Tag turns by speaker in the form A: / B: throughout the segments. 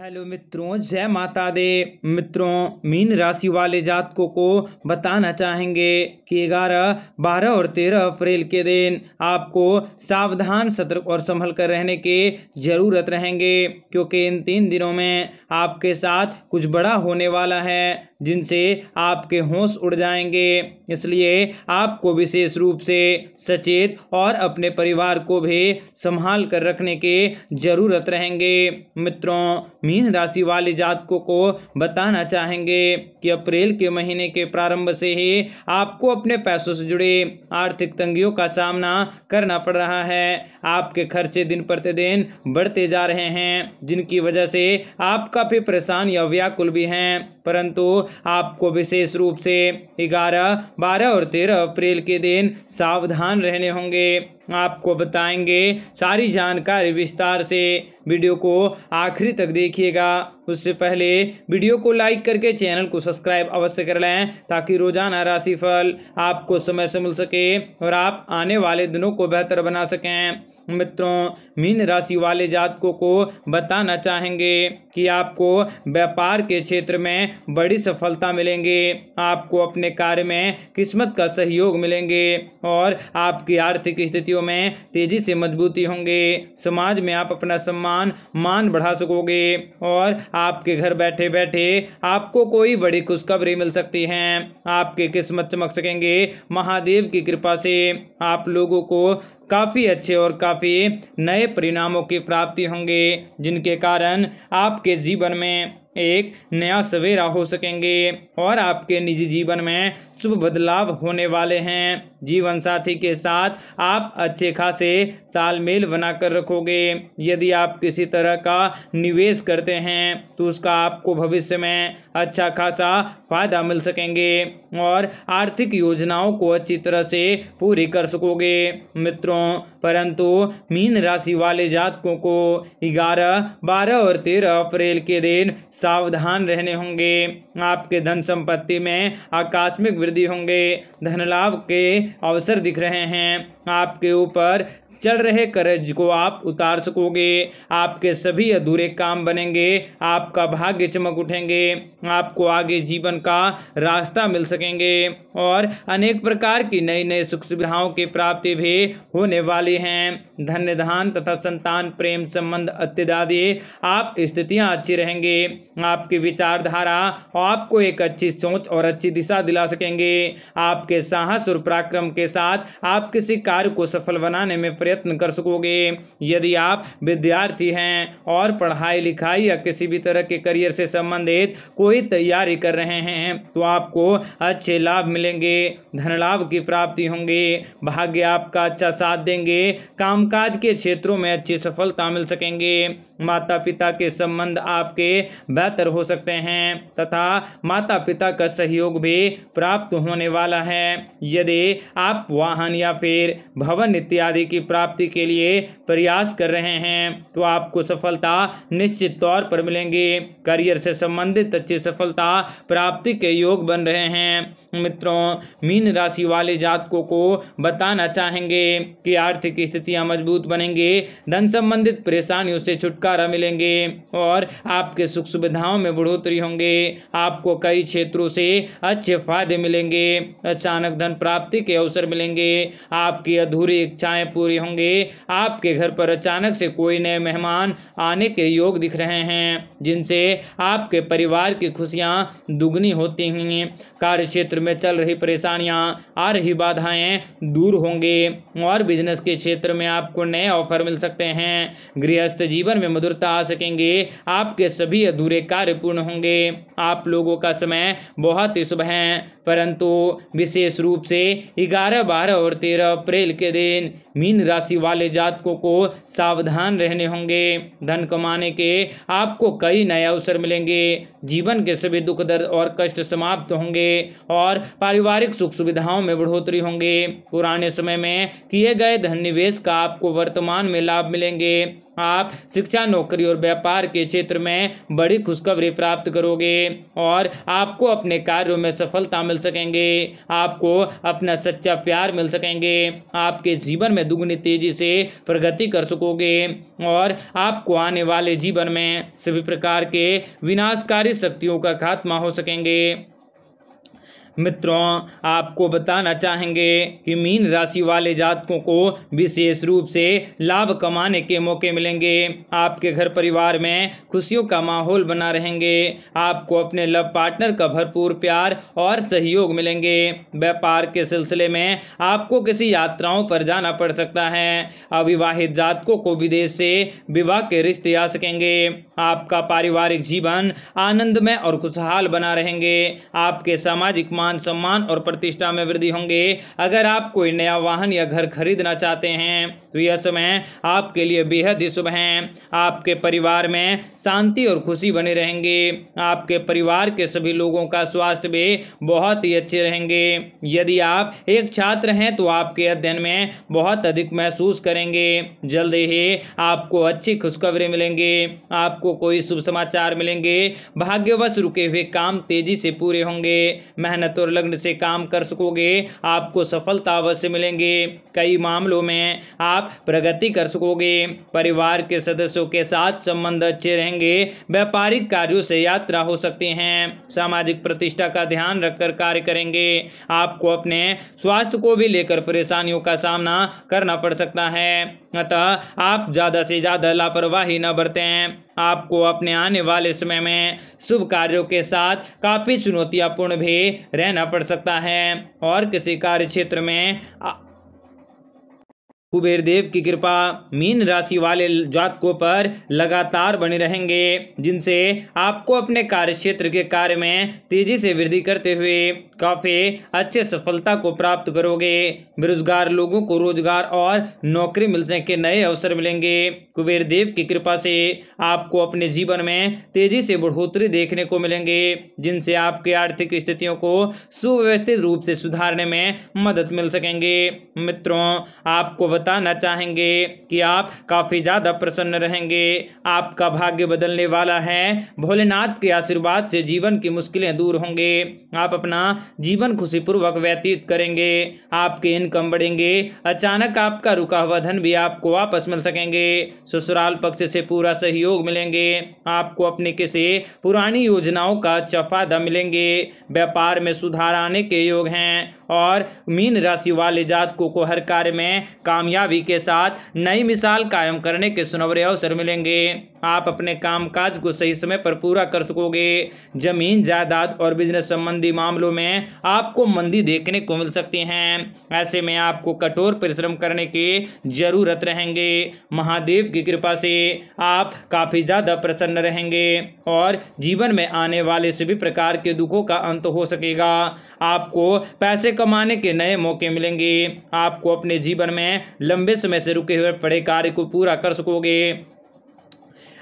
A: hello मित्रों जय माता दे मित्रों मीन राशि वाले जातकों को बताना चाहेंगे कि 11, 12 और 13 अप्रैल के दिन आपको सावधान सतर्क और संभल कर रहने के ज़रूरत रहेंगे क्योंकि इन तीन दिनों में आपके साथ कुछ बड़ा होने वाला है जिनसे आपके होश उड़ जाएंगे इसलिए आपको विशेष रूप से सचेत और अपने परिवार को भी संभाल कर रखने के ज़रूरत रहेंगे मित्रों मीन राशि वाले जातकों को बताना चाहेंगे कि अप्रैल के महीने के प्रारंभ से ही आपको अपने पैसों से जुड़े आर्थिक तंगियों का सामना करना पड़ रहा है आपके खर्चे दिन प्रतिदिन बढ़ते जा रहे हैं जिनकी वजह से आप काफ़ी परेशान या व्याकुल भी हैं परंतु आपको विशेष रूप से ग्यारह बारह और तेरह अप्रैल के दिन सावधान रहने होंगे आपको बताएंगे सारी जानकारी विस्तार से वीडियो को आखिरी तक देखिएगा उससे पहले वीडियो को लाइक करके चैनल को सब्सक्राइब अवश्य कर लें ताकि रोजाना राशिफल आपको समय से मिल सके और आप आने वाले दिनों को बेहतर बना सकें मित्रों मीन राशि वाले जातकों को बताना चाहेंगे कि आपको व्यापार के क्षेत्र में बड़ी सफलता मिलेंगे आपको अपने कार्य में किस्मत का सहयोग मिलेंगे और आपकी आर्थिक स्थितियों कार्यों में तेजी से मजबूती होंगे समाज में आप अपना सम्मान मान बढ़ा सकोगे और आपके घर बैठे बैठे आपको कोई बड़ी खुशखबरी मिल सकती है आपके किस्मत चमक सकेंगे महादेव की कृपा से आप लोगों को काफ़ी अच्छे और काफ़ी नए परिणामों की प्राप्ति होंगे जिनके कारण आपके जीवन में एक नया सवेरा हो सकेंगे और आपके निजी जीवन में शुभ बदलाव होने वाले हैं जीवन साथी के साथ आप अच्छे खासे तालमेल बनाकर रखोगे यदि आप किसी तरह का निवेश करते हैं तो उसका आपको भविष्य में अच्छा खासा फ़ायदा मिल सकेंगे और आर्थिक योजनाओं को अच्छी तरह से पूरी कर सकोगे मित्रों परंतु मीन राशि वाले जातकों को ग्यारह बारह और तेरह अप्रैल के दिन सावधान रहने होंगे आपके धन संपत्ति में आकस्मिक वृद्धि होंगे धन लाभ के अवसर दिख रहे हैं आपके ऊपर चल रहे कर्ज को आप उतार सकोगे आपके सभी अधूरे काम बनेंगे आपका भाग्य चमक उठेंगे आपको आगे जीवन का रास्ता मिल सकेंगे और अनेक प्रकार की नई नई सुख सुविधाओं की प्राप्ति भी होने वाली हैं धन्य धान तथा संतान प्रेम संबंध अत्यदादी आप स्थितियां अच्छी रहेंगे आपकी विचारधारा आपको एक अच्छी सोच और अच्छी दिशा दिला सकेंगे आपके साहस और पराक्रम के साथ आप किसी कार्य को सफल बनाने में प्रयत्न कर सकोगे यदि आप विद्यार्थी हैं और पढ़ाई लिखाई या किसी भी तरह के करियर से संबंधित कोई तैयारी कर रहे हैं तो आपको अच्छे लाभ मिलेंगे धन लाभ की प्राप्ति होंगे भाग्य आपका अच्छा साथ देंगे कामकाज के क्षेत्रों में अच्छी सफलता मिल सकेंगे माता पिता के संबंध आपके बेहतर हो सकते हैं तथा माता पिता का सहयोग भी प्राप्त होने वाला है यदि आप वाहन या फिर भवन इत्यादि की प्राप्त प्राप्ति के लिए प्रयास कर रहे हैं तो आपको सफलता निश्चित तौर पर मिलेंगे करियर से संबंधित अच्छी सफलता प्राप्ति के योग बन रहे हैं मित्रों मीन राशि वाले जातकों को बताना चाहेंगे कि आर्थिक स्थितियां मजबूत बनेंगे धन संबंधित परेशानियों से छुटकारा मिलेंगे और आपके सुख सुविधाओं में बढ़ोतरी होंगे आपको कई क्षेत्रों से अच्छे फायदे मिलेंगे अचानक धन प्राप्ति के अवसर मिलेंगे आपकी अधूरी इच्छाएं पूरी होंगी होंगे आपके घर पर अचानक से कोई नए मेहमान आने के योग दिख रहे हैं जिनसे आपके परिवार की खुशियां दुगनी होती हैं कार्य क्षेत्र में चल रही परेशानियाँ आ रही बाधाएं दूर होंगे और बिजनेस के क्षेत्र में आपको नए ऑफर मिल सकते हैं गृहस्थ जीवन में मधुरता आ सकेंगे आपके सभी अधूरे कार्य पूर्ण होंगे आप लोगों का समय बहुत ही शुभ है परंतु विशेष रूप से ग्यारह बारह और तेरह अप्रैल के दिन मीन राशि वाले जातकों को सावधान रहने होंगे धन कमाने के आपको कई नए अवसर मिलेंगे जीवन के सभी दुख दर्द और कष्ट समाप्त होंगे और पारिवारिक सुख सुविधाओं में बढ़ोतरी होंगे पुराने समय में किए गए धन निवेश का आपको वर्तमान में लाभ मिलेंगे आप शिक्षा नौकरी और व्यापार के क्षेत्र में बड़ी खुशखबरी प्राप्त करोगे और आपको अपने कार्यों में सफलता मिल सकेंगे आपको अपना सच्चा प्यार मिल सकेंगे आपके जीवन में दुगनी तेजी से प्रगति कर सकोगे और आपको आने वाले जीवन में सभी प्रकार के विनाशकारी शक्तियों का खात्मा हो सकेंगे मित्रों आपको बताना चाहेंगे कि मीन राशि वाले जातकों को विशेष रूप से लाभ कमाने के मौके मिलेंगे आपके घर परिवार में खुशियों का माहौल बना रहेंगे आपको अपने लव पार्टनर का भरपूर प्यार और सहयोग मिलेंगे व्यापार के सिलसिले में आपको किसी यात्राओं पर जाना पड़ सकता है अविवाहित जातकों को विदेश से विवाह के रिश्ते आ सकेंगे आपका पारिवारिक जीवन आनंदमय और खुशहाल बना रहेंगे आपके सामाजिक मान मान सम्मान और प्रतिष्ठा में वृद्धि होंगे अगर आप कोई नया वाहन या घर खरीदना चाहते हैं तो यह समय आपके लिए बेहद ही शुभ है आपके परिवार में शांति और खुशी बने रहेंगे आपके परिवार के सभी लोगों का स्वास्थ्य भी बहुत ही अच्छे रहेंगे यदि आप एक छात्र हैं तो आपके अध्ययन में बहुत अधिक महसूस करेंगे जल्द ही आपको अच्छी खुशखबरी मिलेंगे आपको कोई शुभ समाचार मिलेंगे भाग्यवश रुके हुए काम तेजी से पूरे होंगे मेहनत तो लग्न से काम कर सकोगे आपको सफलता अवश्य मिलेंगे कई मामलों में आप प्रगति कर सकोगे परिवार के सदस्यों के साथ संबंध अच्छे रहेंगे व्यापारिक कार्यों से यात्रा हो सकती हैं सामाजिक प्रतिष्ठा का ध्यान रखकर कार्य करेंगे आपको अपने स्वास्थ्य को भी लेकर परेशानियों का सामना करना पड़ सकता है अतः आप ज़्यादा से ज़्यादा लापरवाही न बरतें आपको अपने आने वाले समय में शुभ कार्यों के साथ काफ़ी चुनौतियापूर्ण भी रहना पड़ सकता है और किसी कार्य क्षेत्र में कुबेर देव की कृपा मीन राशि वाले जातकों पर लगातार बने रहेंगे जिनसे आपको अपने कार्य क्षेत्र के कार्य में तेजी से वृद्धि करते हुए काफ़ी अच्छे सफलता को प्राप्त करोगे बेरोजगार लोगों को रोजगार और नौकरी मिलने के नए अवसर मिलेंगे कुबेर देव की कृपा से आपको अपने जीवन में तेजी से बढ़ोतरी देखने को मिलेंगे जिनसे आपकी आर्थिक स्थितियों को सुव्यवस्थित रूप से सुधारने में मदद मिल सकेंगे मित्रों आपको बताना चाहेंगे कि आप काफ़ी ज़्यादा प्रसन्न रहेंगे आपका भाग्य बदलने वाला है भोलेनाथ के आशीर्वाद से जीवन की मुश्किलें दूर होंगे आप अपना जीवन खुशीपूर्वक व्यतीत करेंगे आपके इनकम बढ़ेंगे अचानक आपका रुका हुआ धन भी आपको वापस मिल सकेंगे ससुराल पक्ष से पूरा सहयोग मिलेंगे आपको अपने किसी पुरानी योजनाओं का अच्छा फायदा मिलेंगे व्यापार में सुधार आने के योग हैं और मीन राशि वाले जातकों को हर कार्य में कामयाबी के साथ नई मिसाल कायम करने के सुनवरे अवसर मिलेंगे आप अपने कामकाज को सही समय पर पूरा कर सकोगे जमीन जायदाद और बिजनेस संबंधी मामलों में आपको मंदी देखने को मिल सकती है ऐसे में आपको कठोर परिश्रम करने की जरूरत रहेंगे महादेव की कृपा से आप काफ़ी ज़्यादा प्रसन्न रहेंगे और जीवन में आने वाले सभी प्रकार के दुखों का अंत हो सकेगा आपको पैसे कमाने के नए मौके मिलेंगे आपको अपने जीवन में लंबे समय से रुके हुए पड़े कार्य को पूरा कर सकोगे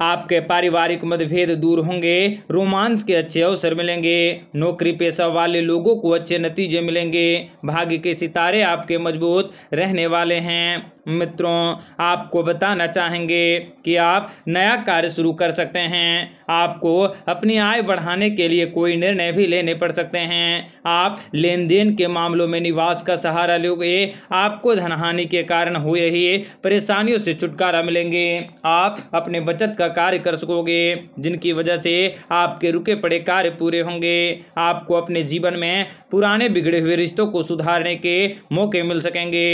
A: आपके पारिवारिक मतभेद दूर होंगे रोमांस के अच्छे अवसर मिलेंगे नौकरी पेशा वाले लोगों को अच्छे नतीजे मिलेंगे भाग्य के सितारे आपके मजबूत रहने वाले हैं मित्रों आपको बताना चाहेंगे कि आप नया कार्य शुरू कर सकते हैं आपको अपनी आय बढ़ाने के लिए कोई निर्णय भी लेने पड़ सकते हैं आप लेन देन के मामलों में निवास का सहारा लोगे आपको धनहानि के कारण हुए ही परेशानियों से छुटकारा मिलेंगे आप अपने बचत का का कार्य कर सकोगे जिनकी वजह से आपके रुके पड़े कार्य पूरे होंगे आपको अपने जीवन में पुराने बिगड़े हुए रिश्तों को सुधारने के मौके मिल सकेंगे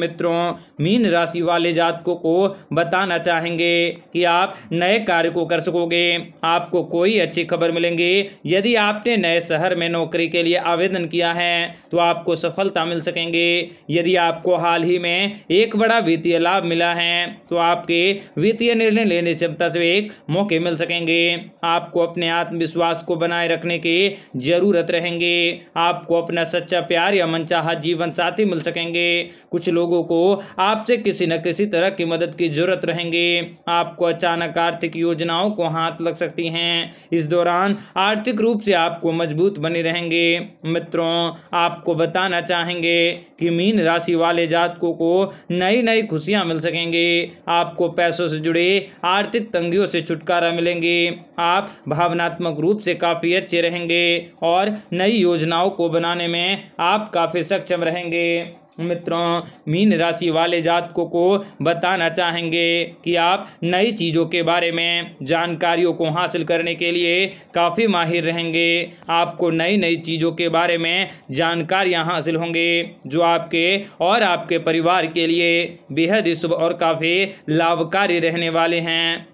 A: मित्रों मीन राशि वाले जातकों को बताना चाहेंगे कि आप नए कार्य को कर सकोगे आपको कोई अच्छी खबर मिलेंगी यदि आपने नए शहर में नौकरी के लिए आवेदन किया है तो आपको सफलता मिल सकेंगे यदि आपको हाल ही में एक बड़ा वित्तीय लाभ मिला है तो आपके वित्तीय निर्णय लेने क्षमता वास्तविक मौके मिल सकेंगे आपको अपने आत्मविश्वास को बनाए रखने की जरूरत रहेंगे आपको अपना सच्चा प्यार या मनचाहा जीवन साथी मिल सकेंगे कुछ लोगों को आपसे किसी न किसी तरह की मदद की जरूरत रहेंगे आपको अचानक आर्थिक योजनाओं को हाथ लग सकती हैं इस दौरान आर्थिक रूप से आपको मजबूत बने रहेंगे मित्रों आपको बताना चाहेंगे कि मीन राशि वाले जातकों को नई नई खुशियां मिल सकेंगे आपको पैसों से जुड़े आर्थिक तंग तंगियों से छुटकारा मिलेंगे आप भावनात्मक रूप से काफ़ी अच्छे रहेंगे और नई योजनाओं को बनाने में आप काफ़ी सक्षम रहेंगे मित्रों मीन राशि वाले जातकों को बताना चाहेंगे कि आप नई चीज़ों के बारे में जानकारियों को हासिल करने के लिए काफ़ी माहिर रहेंगे आपको नई नई चीज़ों के बारे में जानकारियाँ हासिल होंगे जो आपके और आपके परिवार के लिए बेहद शुभ और काफ़ी लाभकारी रहने वाले हैं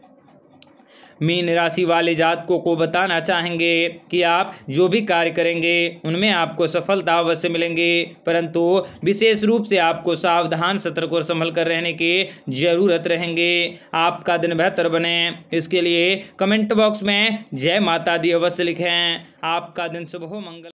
A: मीन राशि वाले जातकों को बताना चाहेंगे कि आप जो भी कार्य करेंगे उनमें आपको सफलता अवश्य मिलेंगे परंतु विशेष रूप से आपको सावधान सतर्क और संभल कर रहने की जरूरत रहेंगे आपका दिन बेहतर बने इसके लिए कमेंट बॉक्स में जय माता दी अवश्य लिखें आपका दिन शुभ हो मंगल